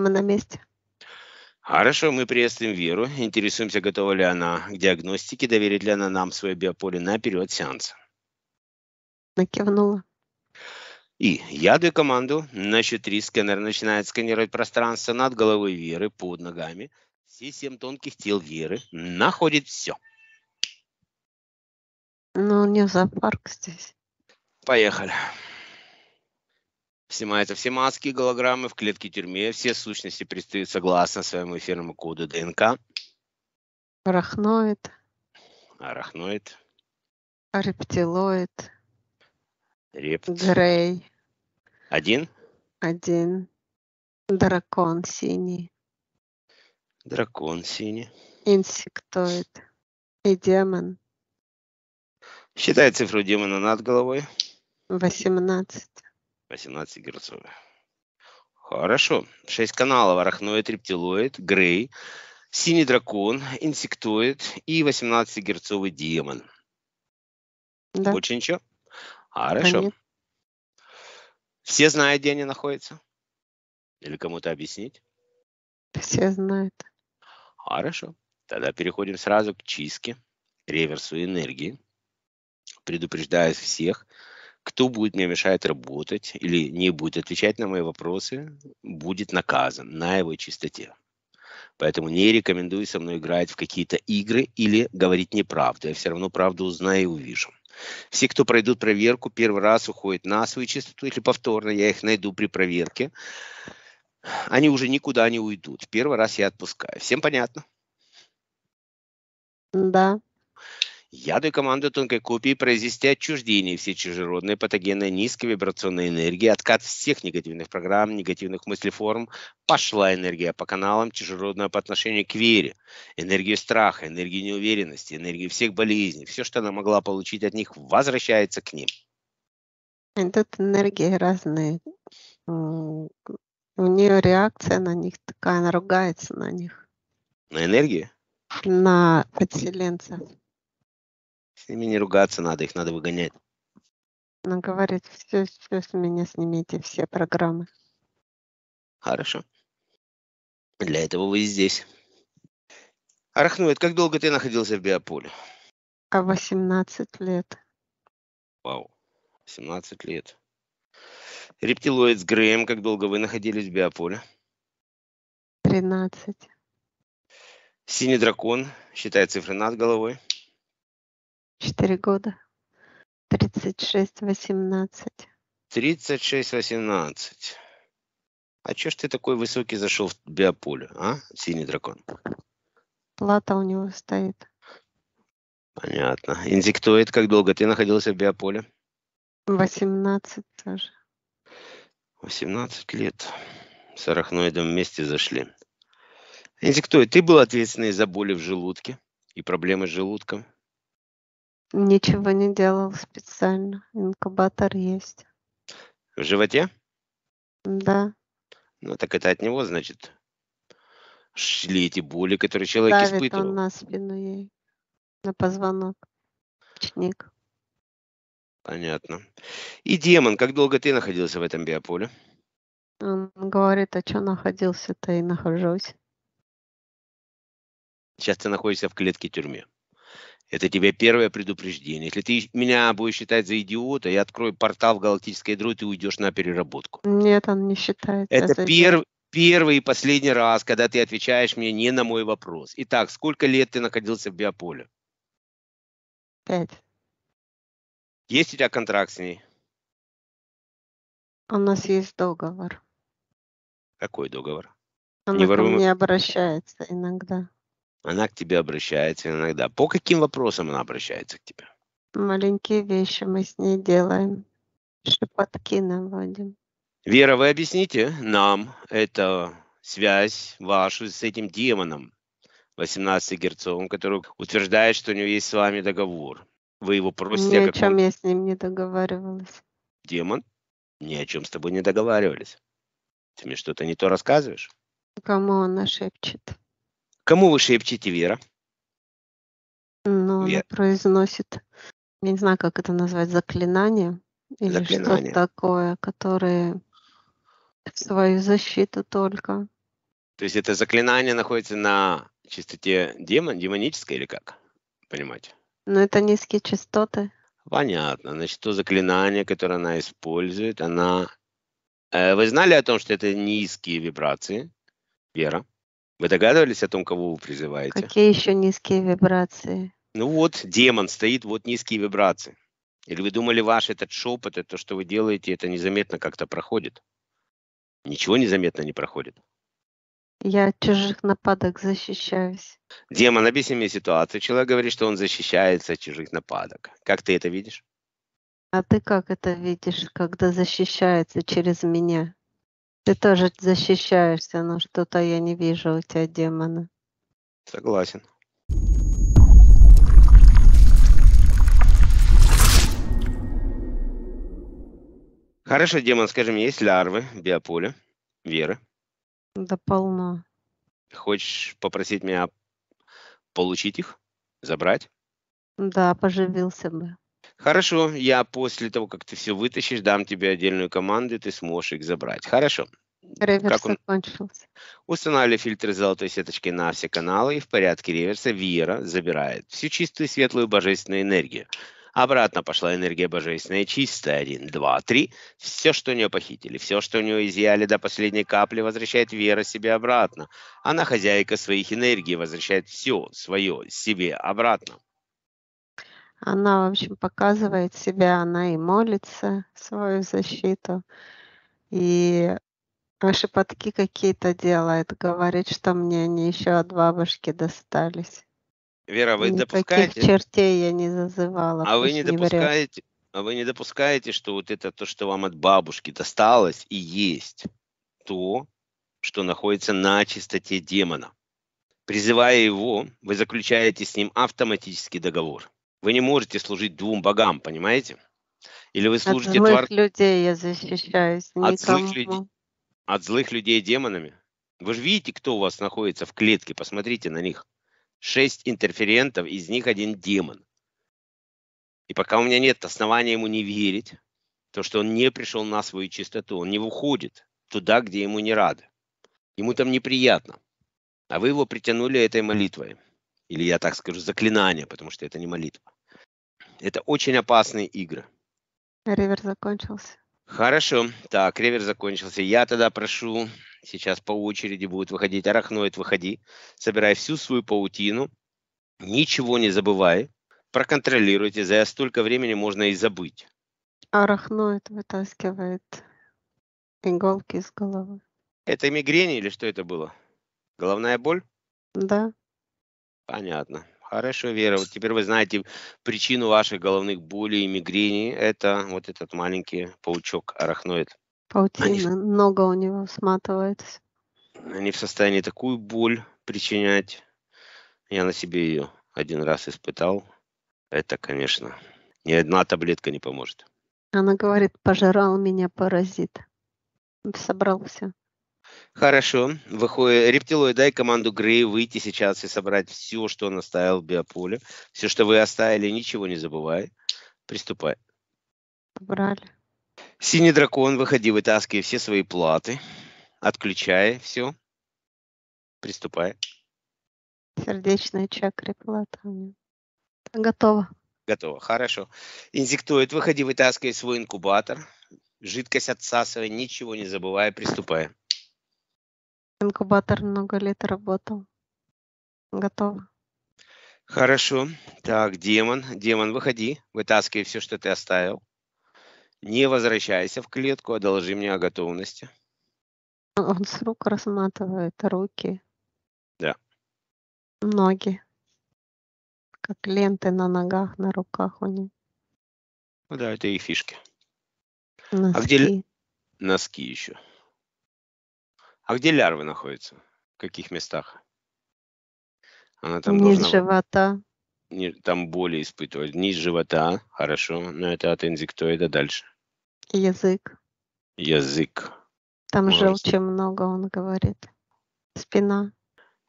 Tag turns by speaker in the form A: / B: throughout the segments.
A: Мы на месте.
B: Хорошо, мы приветствуем Веру, интересуемся, готова ли она к диагностике, доверит ли она нам свое биополе на период сеанса.
A: Накивнула.
B: И я даю команду на счет три сканер начинает сканировать пространство над головой Веры, под ногами. Все семь тонких тел Веры находит все.
A: Ну, не зоопарк
B: здесь. Поехали. Снимаются все маски и голограммы в клетке тюрьме. Все сущности предстают согласно своему эфирному коду ДНК.
A: Арахноид.
B: Арахноид.
A: Рептилоид.
B: Репт. Грей. Один?
A: Один. Дракон синий.
B: Дракон синий.
A: Инсектоид. И демон.
B: Считай цифру демона над головой.
A: Восемнадцать.
B: 18 герцовая. Хорошо. Шесть каналов. Арахноид, рептилоид, грей, синий дракон, инсектоид и 18-герцовый демон. Да. Больше ничего? Хорошо. Понятно. Все знают, где они находятся? Или кому-то объяснить?
A: Все знают.
B: Хорошо. Тогда переходим сразу к чистке, реверсу энергии. Предупреждаю всех, кто будет мне мешать работать или не будет отвечать на мои вопросы, будет наказан на его чистоте. Поэтому не рекомендую со мной играть в какие-то игры или говорить неправду. Я все равно правду узнаю и увижу. Все, кто пройдут проверку, первый раз уходят на свою чистоту если повторно, я их найду при проверке. Они уже никуда не уйдут. Первый раз я отпускаю. Всем понятно? Да. Яду команду тонкой произвести отчуждение всей чужеродной патогенной низкой вибрационной энергии, откат всех негативных программ, негативных мыслеформ. Пошла энергия по каналам чужеродная по отношению к вере. Энергию страха, энергию неуверенности, энергию всех болезней. Все, что она могла получить от них, возвращается к ним.
A: И тут энергии разные. У нее реакция на них такая, она ругается на них. На энергии? На подселенцев.
B: С ними не ругаться надо, их надо выгонять.
A: Она ну, говорит, все, все с меня снимите, все программы.
B: Хорошо. Для этого вы здесь. Арахнует, как долго ты находился в биополе?
A: А 18 лет.
B: Вау, 17 лет. Рептилоид с Греем, как долго вы находились в биополе?
A: 13.
B: Синий дракон, считай цифры над головой.
A: Четыре года. Тридцать шесть восемнадцать.
B: Тридцать шесть восемнадцать. А чё ж ты такой высокий зашел в биополе, а, синий дракон?
A: Плата у него стоит.
B: Понятно. Инзектоид, как долго ты находился в биополе?
A: 18 тоже.
B: 18 лет. С арахноидом вместе зашли. Инзектоид, ты был ответственный за боли в желудке и проблемы с желудком?
A: Ничего не делал специально. Инкубатор есть. В животе? Да.
B: Ну так это от него, значит, шли эти боли, которые человек Давит испытывал. он
A: на спину ей, на позвонок, чник.
B: Понятно. И демон, как долго ты находился в этом биополе?
A: Он говорит, а что находился-то и нахожусь.
B: Сейчас ты находишься в клетке тюрьмы. Это тебе первое предупреждение. Если ты меня будешь считать за идиота, я открою портал в галактической дроте, ты уйдешь на переработку.
A: Нет, он не считает. Это пер...
B: первый и последний раз, когда ты отвечаешь мне не на мой вопрос. Итак, сколько лет ты находился в биополе? Пять. Есть у тебя контракт с ней?
A: У нас есть договор.
B: Какой договор? Она Неворуемый... ко мне
A: обращается иногда.
B: Она к тебе обращается иногда. По каким вопросам она обращается к тебе?
A: Маленькие вещи мы с ней делаем. Шепотки наводим.
B: Вера, вы объясните нам эту связь вашу с этим демоном, 18 Герцовым, который утверждает, что у него есть с вами договор. Вы его просите... Ни о, о а чем
A: я с ним не договаривалась.
B: Демон? Ни о чем с тобой не договаривались. Ты мне что-то не то рассказываешь?
A: Кому она шепчет?
B: Кому вы шепчете, Вера?
A: Ну, Вера. произносит, я не знаю, как это назвать, заклинание или заклинание. что такое, которое в свою защиту только.
B: То есть это заклинание находится на чистоте демон, демонической или как? Понимаете?
A: Ну это низкие частоты.
B: Понятно. Значит, то заклинание, которое она использует, она... Э, вы знали о том, что это низкие вибрации, Вера? Вы догадывались о том, кого вы призываете?
A: Какие еще низкие вибрации?
B: Ну вот, демон стоит, вот низкие вибрации. Или вы думали, ваш этот шепот, это то, что вы делаете, это незаметно как-то проходит? Ничего незаметно не проходит.
A: Я от чужих нападок защищаюсь.
B: Демон, объясни мне ситуацию. Человек говорит, что он защищается от чужих нападок. Как ты это видишь?
A: А ты как это видишь, когда защищается через меня? Ты тоже защищаешься, но что-то я не вижу у тебя демона.
B: Согласен. Хорошо, демон, скажи мне, есть лярвы, биополя, веры?
A: Да полно.
B: Хочешь попросить меня получить их, забрать?
A: Да, поживился бы.
B: Хорошо, я после того, как ты все вытащишь, дам тебе отдельную команду, и ты сможешь их забрать. Хорошо.
A: Реверс как он... закончился.
B: Устанавливай фильтры золотой сеточки на все каналы, и в порядке реверса Вира забирает всю чистую, светлую, божественную энергию. Обратно пошла энергия божественная, чистая. Один, два, три. Все, что у нее похитили, все, что у нее изъяли до последней капли, возвращает Вера себе обратно. Она хозяйка своих энергий, возвращает все свое себе обратно.
A: Она, в общем, показывает себя, она и молится свою защиту, и а шепотки какие-то делает, говорит, что мне они еще от бабушки достались.
B: Вера, вы Никаких допускаете?
A: чертей я не зазывала. А вы не, допускаете?
B: Врет. А вы не допускаете, что вот это то, что вам от бабушки досталось и есть то, что находится на чистоте демона? Призывая его, вы заключаете с ним автоматический договор. Вы не можете служить двум богам, понимаете? Или вы служите От злых твор...
A: людей я защищаюсь. Никому. От злых, людей,
B: от злых людей демонами. Вы же видите, кто у вас находится в клетке. Посмотрите на них. Шесть интерферентов, из них один демон. И пока у меня нет основания ему не верить, то, что он не пришел на свою чистоту, он не выходит туда, где ему не рады. Ему там неприятно. А вы его притянули этой молитвой или я так скажу, заклинание, потому что это не молитва. Это очень опасные игры.
A: Ревер закончился.
B: Хорошо. Так, ревер закончился. Я тогда прошу, сейчас по очереди будет выходить арахноид, выходи, собирай всю свою паутину, ничего не забывай, проконтролируйте, за столько времени можно и забыть.
A: Арахноид вытаскивает иголки из головы.
B: Это мигрень или что это было? Головная боль? Да. Понятно. Хорошо, Вера. Вот теперь вы знаете причину ваших головных болей и мигрени. Это вот этот маленький паучок арахноид.
A: Паутина. Они... Много у него сматывается.
B: Они в состоянии такую боль причинять. Я на себе ее один раз испытал. Это, конечно, ни одна таблетка не поможет.
A: Она говорит, пожрал меня паразит. Собрался.
B: Хорошо. Выходит, рептилоид, дай команду Грей выйти сейчас и собрать все, что он оставил в биополе. Все, что вы оставили, ничего не забывай. Приступай. Брали. Синий дракон, выходи, вытаскивай все свои платы. Отключай все. Приступай.
A: Сердечная чакра плата. Готово.
B: Готово, хорошо. Инсектоид, выходи, вытаскивай свой инкубатор. Жидкость отсасывай, ничего не забывая, приступай.
A: Инкубатор много лет работал. Готово.
B: Хорошо. Так, демон. Демон, выходи. Вытаскивай все, что ты оставил. Не возвращайся в клетку, одолжи мне о готовности.
A: Он с рук разматывает руки. Да. Ноги. Как ленты на ногах, на руках у него.
B: Ну да, это и фишки. Носки. А где носки еще? А где лярвы находятся? В каких местах? Она там Низ должна...
A: живота.
B: Там боли испытывать. Низ живота, хорошо. Но ну, это от инзектоида дальше.
A: Язык.
B: Язык. Там Может. желчи
A: много, он говорит. Спина.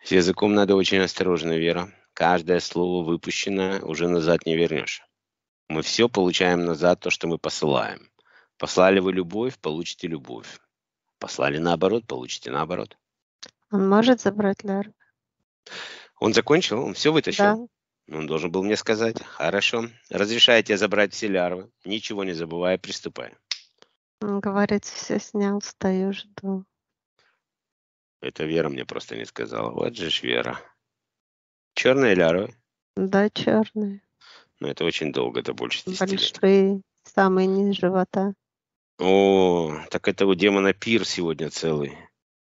B: С языком надо очень осторожно, Вера. Каждое слово выпущенное уже назад не вернешь. Мы все получаем назад то, что мы посылаем. Послали вы любовь, получите любовь. Послали наоборот, получите наоборот.
A: Он может забрать Леру?
B: Он закончил, он все вытащил. Да. Он должен был мне сказать. Хорошо. Разрешаю тебе забрать все лярвы. Ничего не забывая, приступай.
A: Говорит, все снял, стою, жду.
B: Это Вера мне просто не сказала. Вот же ж Вера. Черные лярвы?
A: Да, черные.
B: Но ну, это очень долго, это больше
A: 10 Большие, лет. самые низ живота.
B: О, так это у демона пир сегодня целый.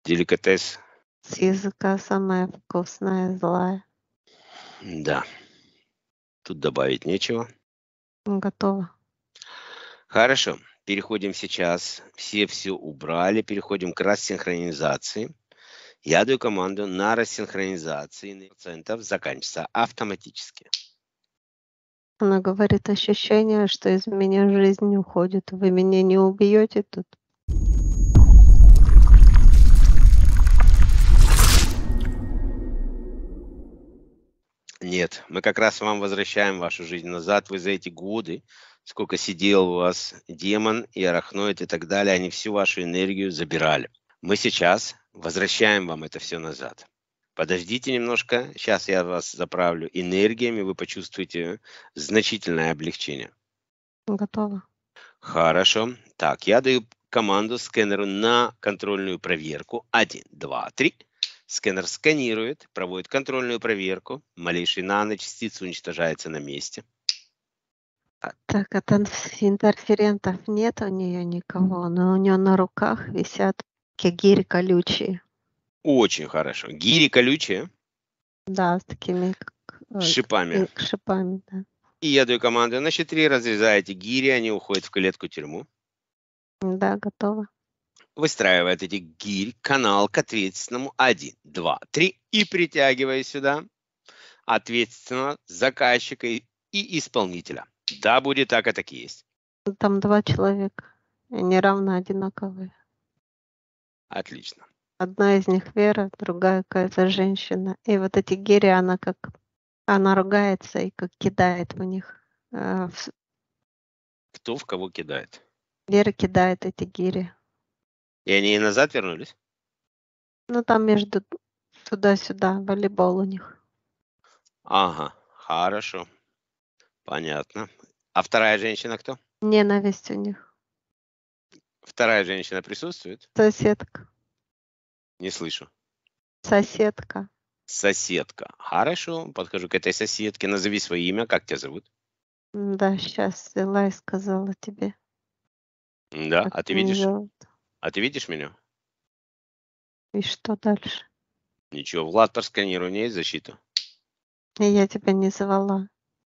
B: Деликатес.
A: С языка самая вкусная злая.
B: Да. Тут добавить нечего.
A: Готово.
B: Хорошо. Переходим сейчас. Все все убрали. Переходим к рассинхронизации. Я даю команду на рассинхронизации процентов заканчивается автоматически.
A: Она говорит, ощущение, что из меня жизнь уходит. Вы меня не убьете тут?
B: Нет, мы как раз вам возвращаем вашу жизнь назад. Вы за эти годы, сколько сидел у вас демон и арахноид и так далее, они всю вашу энергию забирали. Мы сейчас возвращаем вам это все назад подождите немножко, сейчас я вас заправлю энергиями, вы почувствуете значительное облегчение. Готово. Хорошо. Так, я даю команду сканеру на контрольную проверку. Один, два, три. Сканер сканирует, проводит контрольную проверку. Малейший наночастица уничтожается на месте.
A: Так, а там интерферентов нет у нее никого, но у нее на руках висят кегири колючие.
B: Очень хорошо. Гири колючие.
A: Да, с такими как, э,
B: шипами.
A: Как, э, шипами, да.
B: И я даю команду на 4, разрезаете гири, они уходят в клетку-тюрьму.
A: Да, готово.
B: Выстраивает эти гирь, канал к ответственному Один, два, три и притягивая сюда ответственного заказчика и исполнителя. Да, будет так, а так и есть.
A: Там два человека, они равно одинаковые. Отлично. Одна из них Вера, другая какая-то женщина. И вот эти гири, она как... Она ругается и как кидает в них. Э,
B: кто в кого кидает?
A: Вера кидает эти гири.
B: И они и назад вернулись?
A: Ну, там между туда-сюда, волейбол у них.
B: Ага, хорошо. Понятно. А вторая женщина кто?
A: Ненависть у них.
B: Вторая женщина присутствует?
A: Соседка. Не слышу. Соседка.
B: Соседка. Хорошо, подхожу к этой соседке. Назови свое имя. Как тебя зовут?
A: Да, сейчас Элай сказала тебе.
B: Да, а ты видишь? Зовут. А ты видишь меня?
A: И что дальше?
B: Ничего, Влад, по сканированию есть защита?
A: Я тебя не звала.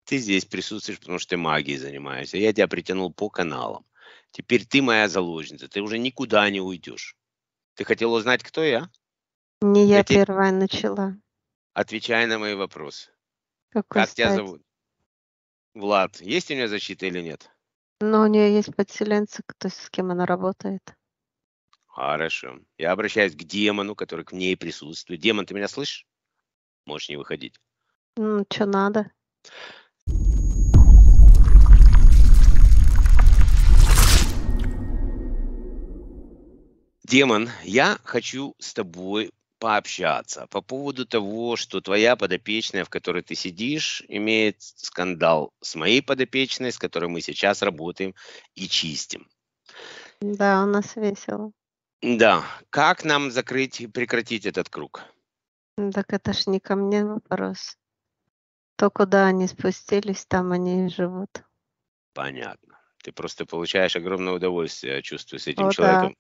B: Ты здесь присутствуешь, потому что ты магией занимаешься. Я тебя притянул по каналам. Теперь ты моя заложница. Ты уже никуда не уйдешь. Ты хотела узнать, кто я?
A: Не я Эти... первая начала.
B: Отвечай на мои вопросы.
A: Какой как стать? тебя зовут?
B: Влад, есть у нее защита или нет?
A: Но ну, у нее есть подселенцы, кто, с кем она работает.
B: Хорошо. Я обращаюсь к демону, который к ней присутствует. Демон, ты меня слышишь? Можешь не выходить.
A: Ну, что надо?
B: Демон, я хочу с тобой пообщаться по поводу того, что твоя подопечная, в которой ты сидишь, имеет скандал с моей подопечной, с которой мы сейчас работаем и чистим.
A: Да, у нас весело.
B: Да. Как нам закрыть и прекратить этот круг?
A: Так это ж не ко мне вопрос. То, куда они спустились, там они и живут.
B: Понятно. Ты просто получаешь огромное удовольствие, чувствую, с этим О, человеком. Да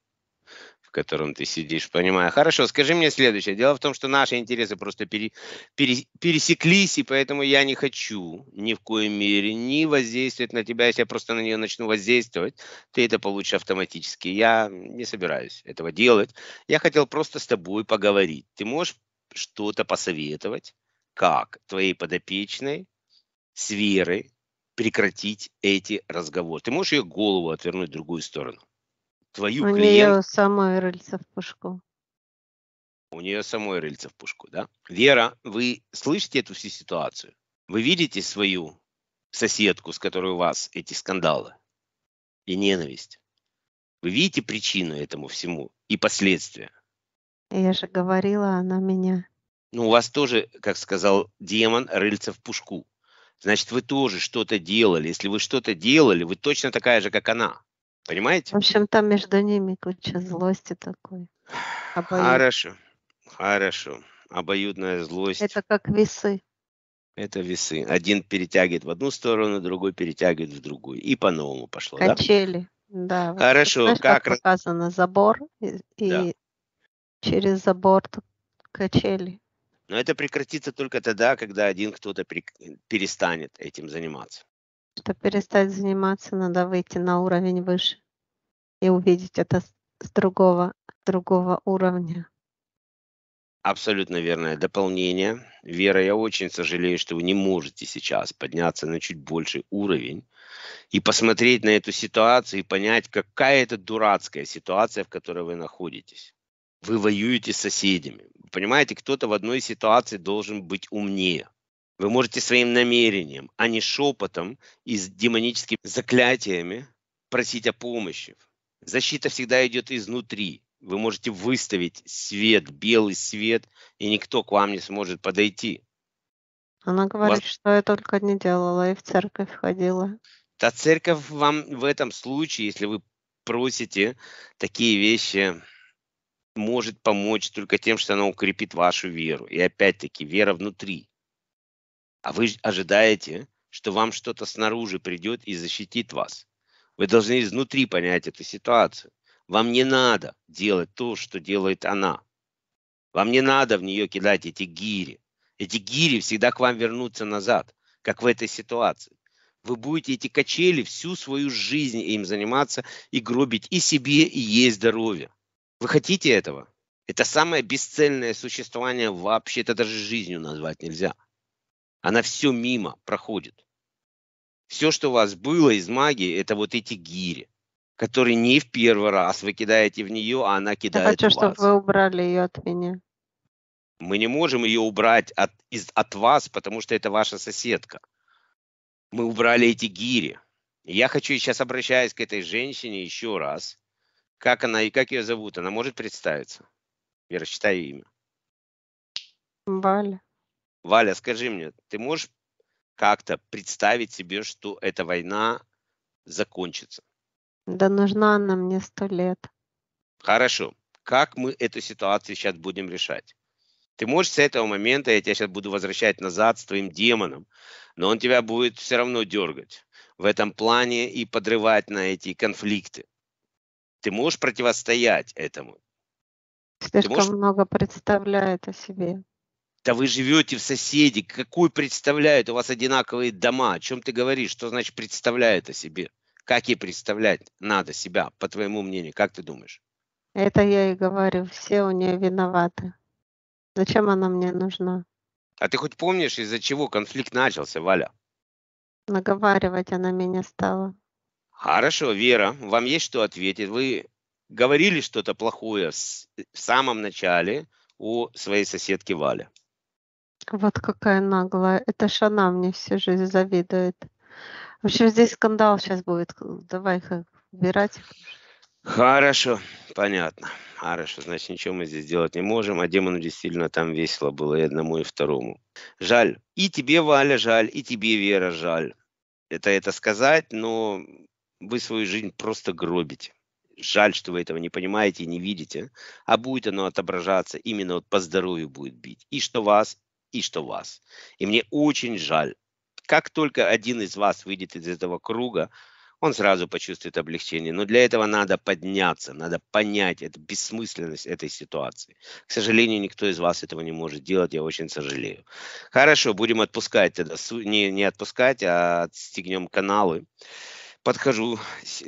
B: котором ты сидишь, понимаю. Хорошо, скажи мне следующее. Дело в том, что наши интересы просто пере, пере, пересеклись, и поэтому я не хочу ни в коем мере ни воздействовать на тебя. Если я просто на нее начну воздействовать, ты это получишь автоматически. Я не собираюсь этого делать. Я хотел просто с тобой поговорить. Ты можешь что-то посоветовать, как твоей подопечной с верой прекратить эти разговоры. Ты можешь ее голову отвернуть в другую сторону твою У клиент... нее
A: самой рыльца в пушку.
B: У нее самой рыльца в пушку, да? Вера, вы слышите эту всю ситуацию? Вы видите свою соседку, с которой у вас эти скандалы и ненависть? Вы видите причину этому всему и последствия?
A: Я же говорила, она меня.
B: Ну, у вас тоже, как сказал демон, рыльца в пушку. Значит, вы тоже что-то делали. Если вы что-то делали, вы точно такая же, как она. Понимаете?
A: В общем, там между ними куча злости такой.
B: Обоюд. Хорошо, хорошо. Обоюдная злость. Это
A: как весы.
B: Это весы. Один перетягивает в одну сторону, другой перетягивает в другую. И по-новому пошло, Качели,
A: да? да. Хорошо. Вот, знаешь, как, как показано? Забор и, да. и через забор качели.
B: Но это прекратится только тогда, когда один кто-то перестанет этим заниматься.
A: Чтобы перестать заниматься, надо выйти на уровень выше и увидеть это с другого, другого уровня.
B: Абсолютно верное дополнение. Вера, я очень сожалею, что вы не можете сейчас подняться на чуть больший уровень и посмотреть на эту ситуацию и понять, какая это дурацкая ситуация, в которой вы находитесь. Вы воюете с соседями. Понимаете, кто-то в одной ситуации должен быть умнее. Вы можете своим намерением, а не шепотом и с демоническими заклятиями просить о помощи. Защита всегда идет изнутри. Вы можете выставить свет, белый свет, и никто к вам не сможет подойти.
A: Она говорит, вас... что я только не делала, и в церковь ходила.
B: Та церковь вам в этом случае, если вы просите такие вещи, может помочь только тем, что она укрепит вашу веру. И опять-таки, вера внутри а вы ожидаете, что вам что-то снаружи придет и защитит вас. Вы должны изнутри понять эту ситуацию. Вам не надо делать то, что делает она. Вам не надо в нее кидать эти гири. Эти гири всегда к вам вернутся назад, как в этой ситуации. Вы будете эти качели всю свою жизнь им заниматься и гробить и себе, и ей здоровье. Вы хотите этого? Это самое бесцельное существование вообще, это даже жизнью назвать нельзя. Она все мимо проходит. Все, что у вас было из магии, это вот эти гири, которые не в первый раз вы кидаете в нее, а она кидает Я хочу, в вас.
A: чтобы вы убрали ее от меня.
B: Мы не можем ее убрать от, из, от вас, потому что это ваша соседка. Мы убрали эти гири. Я хочу сейчас обращаясь к этой женщине еще раз. Как она и как ее зовут? Она может представиться? Я рассчитаю имя. Валя. Валя, скажи мне, ты можешь как-то представить себе, что эта война закончится?
A: Да нужна она мне сто лет.
B: Хорошо. Как мы эту ситуацию сейчас будем решать? Ты можешь с этого момента, я тебя сейчас буду возвращать назад с твоим демоном, но он тебя будет все равно дергать в этом плане и подрывать на эти конфликты. Ты можешь противостоять этому.
A: Слишком ты можешь... много представляет о себе.
B: Да вы живете в соседи. Какую представляют? У вас одинаковые дома. О чем ты говоришь? Что значит представляют о себе? Как ей представлять надо себя, по твоему мнению? Как ты думаешь?
A: Это я и говорю. Все у нее виноваты. Зачем она мне нужна?
B: А ты хоть помнишь, из-за чего конфликт начался, Валя?
A: Наговаривать она меня стала.
B: Хорошо, Вера, вам есть что ответить. Вы говорили что-то плохое в самом начале у своей соседки Валя.
A: Вот какая наглая. Это ж она мне всю жизнь завидует. В общем, здесь скандал сейчас будет. Давай их убирать.
B: Хорошо, понятно. Хорошо, значит, ничего мы здесь делать не можем, а демону действительно там весело было и одному, и второму. Жаль. И тебе, Валя, жаль, и тебе, Вера, жаль. Это это сказать, но вы свою жизнь просто гробите. Жаль, что вы этого не понимаете и не видите, а будет оно отображаться именно вот по здоровью будет бить. И что вас, и что вас. И мне очень жаль. Как только один из вас выйдет из этого круга, он сразу почувствует облегчение. Но для этого надо подняться, надо понять эту бессмысленность этой ситуации. К сожалению, никто из вас этого не может делать, я очень сожалею. Хорошо, будем отпускать тогда, не, не отпускать, а отстегнем каналы. Подхожу.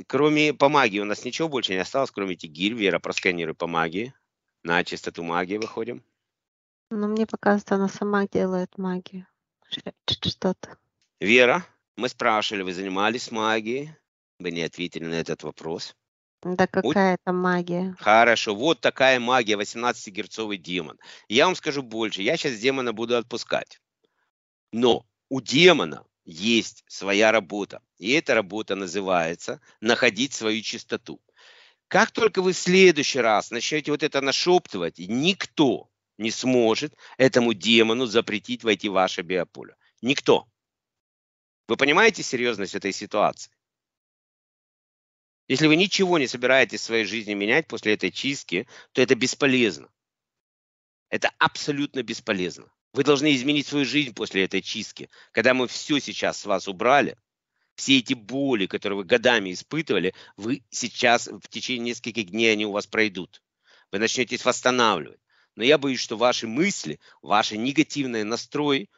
B: Кроме помаги у нас ничего больше не осталось, кроме Тигиль. Вера, просканируй помаги. На чистоту магии выходим.
A: Но ну, мне показывается, она сама делает магию. Что-то.
B: Вера, мы спрашивали, вы занимались магией? Вы не ответили на этот вопрос.
A: Да какая это магия?
B: Хорошо, вот такая магия, 18-герцовый демон. Я вам скажу больше, я сейчас демона буду отпускать. Но у демона есть своя работа. И эта работа называется «Находить свою чистоту». Как только вы в следующий раз начнете вот это нашептывать, никто не сможет этому демону запретить войти в ваше биополе. Никто. Вы понимаете серьезность этой ситуации? Если вы ничего не собираетесь в своей жизни менять после этой чистки, то это бесполезно. Это абсолютно бесполезно. Вы должны изменить свою жизнь после этой чистки. Когда мы все сейчас с вас убрали, все эти боли, которые вы годами испытывали, вы сейчас в течение нескольких дней они у вас пройдут. Вы начнете восстанавливать. Но я боюсь, что ваши мысли, ваши негативные настрой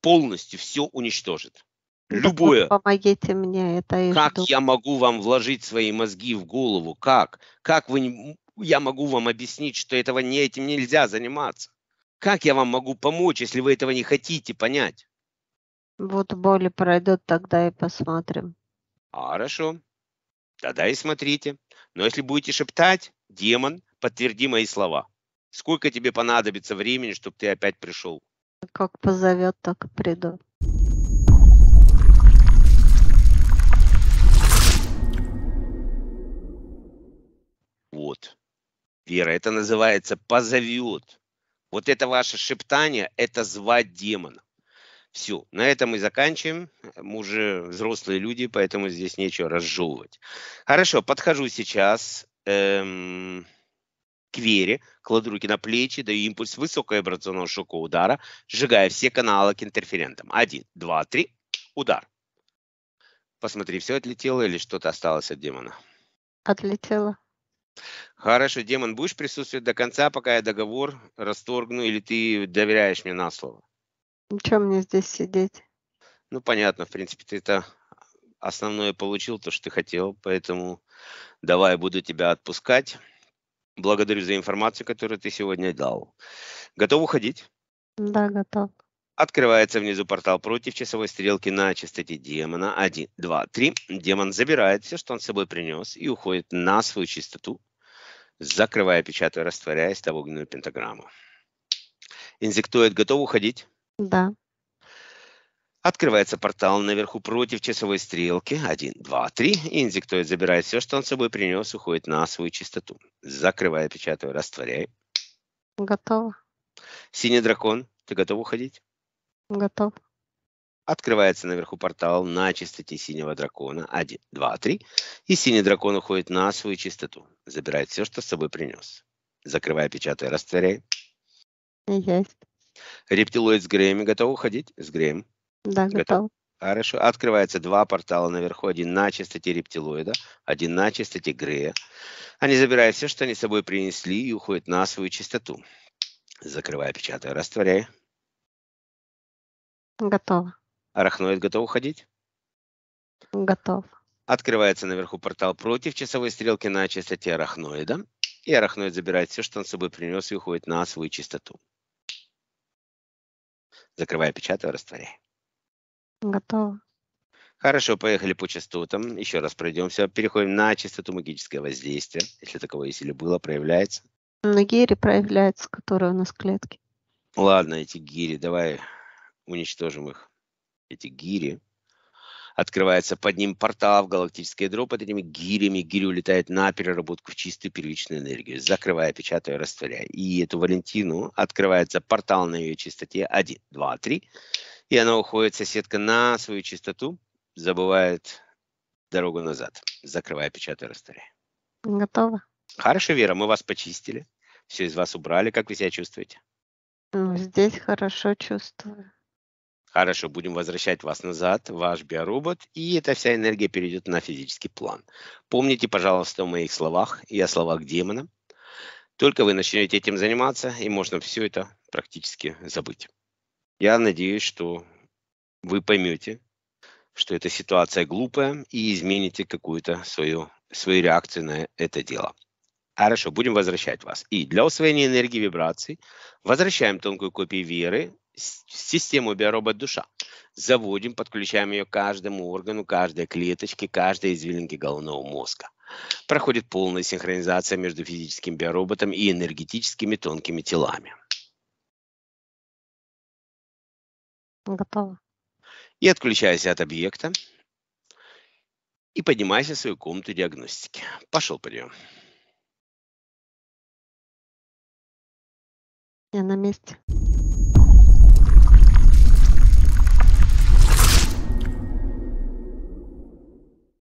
B: полностью все уничтожит. Любое. Так
A: вот помогите мне это.
B: Как жду. я могу вам вложить свои мозги в голову? Как? Как вы? Я могу вам объяснить, что этого не этим нельзя заниматься. Как я вам могу помочь, если вы этого не хотите понять?
A: Вот боли пройдут, тогда и посмотрим.
B: Хорошо. Тогда и смотрите. Но если будете шептать, демон, подтверди мои слова. Сколько тебе понадобится времени, чтобы ты опять пришел?
A: Как позовет, так и приду.
B: Вот. Вера, это называется позовет. Вот это ваше шептание, это звать демона. Все, на этом мы заканчиваем. Мы уже взрослые люди, поэтому здесь нечего разжевывать. Хорошо, подхожу сейчас. Эм к вере, кладу руки на плечи, даю импульс высоковибрационного шока удара, сжигая все каналы к интерферентам. Один, два, три. Удар. Посмотри, все отлетело или что-то осталось от демона?
A: Отлетело.
B: Хорошо, демон, будешь присутствовать до конца, пока я договор расторгну, или ты доверяешь мне на слово?
A: Чем мне здесь сидеть.
B: Ну, понятно, в принципе, ты это основное получил, то, что ты хотел, поэтому давай, буду тебя отпускать. Благодарю за информацию, которую ты сегодня дал. Готов уходить?
A: Да, готов.
B: Открывается внизу портал против часовой стрелки на частоте демона. Один, два, три. Демон забирает все, что он с собой принес, и уходит на свою чистоту, закрывая, печатая, растворяясь того огненную пентаграмму. Инзектоид готов уходить? Да. Открывается портал наверху против часовой стрелки. 1, 2, 3. Инзиктоид забирает все, что он с собой принес, уходит на свою чистоту. Закрываю, печатаю, растворяю. Готово. Синий дракон, ты готов уходить? Готов. Открывается наверху портал на чистоте синего дракона. 1, 2, 3. И синий дракон уходит на свою чистоту. Забирает все, что с собой принес. Закрываю, печатаю, растворяю. Есть. Рептилоид с Греем готов уходить? С Греем.
A: Да, готов. готов.
B: Хорошо. Открывается два портала наверху. Один на чистоте рептилоида, один на чистоте Грея. Они забирают все, что они с собой принесли, и уходят на свою чистоту, Закрывай, печатай, растворяй. Готово. Арахноид готов уходить? Готов. Открывается наверху портал против часовой стрелки на частоте арахноида. И арахноид забирает все, что он с собой принес, и уходит на свою чистоту, Закрывай, печатай, растворяй. Готово. Хорошо, поехали по частотам. Еще раз пройдемся. Переходим на частоту магическое воздействие, если таковое есть или было, проявляется.
A: На ну, гири проявляется, которая у нас в клетке.
B: Ладно, эти гири, давай уничтожим их. Эти гири. Открывается под ним портал в галактическое ядро под этими гирями. Гири улетает на переработку в чистую первичную энергию, закрывая, печатая, растворяя. И эту Валентину открывается портал на ее частоте 1, 2, 3 и она уходит, соседка, на свою чистоту, забывает дорогу назад, закрывая, печатая, растворяя. Готово. Хорошо, Вера, мы вас почистили, все из вас убрали. Как вы себя чувствуете?
A: Ну, здесь хорошо чувствую.
B: Хорошо, будем возвращать вас назад, ваш биоробот, и эта вся энергия перейдет на физический план. Помните, пожалуйста, о моих словах и о словах демона. Только вы начнете этим заниматься, и можно все это практически забыть. Я надеюсь, что вы поймете, что эта ситуация глупая и измените какую-то свою, свою реакцию на это дело. Хорошо, будем возвращать вас. И для усвоения энергии вибраций возвращаем тонкую копию веры в систему биоробот душа. Заводим, подключаем ее к каждому органу, каждой клеточке, каждой извилинке головного мозга. Проходит полная синхронизация между физическим биороботом и энергетическими тонкими телами. Готово. И отключайся от объекта. И поднимайся в свою комнату диагностики. Пошел прием.
A: Я на месте.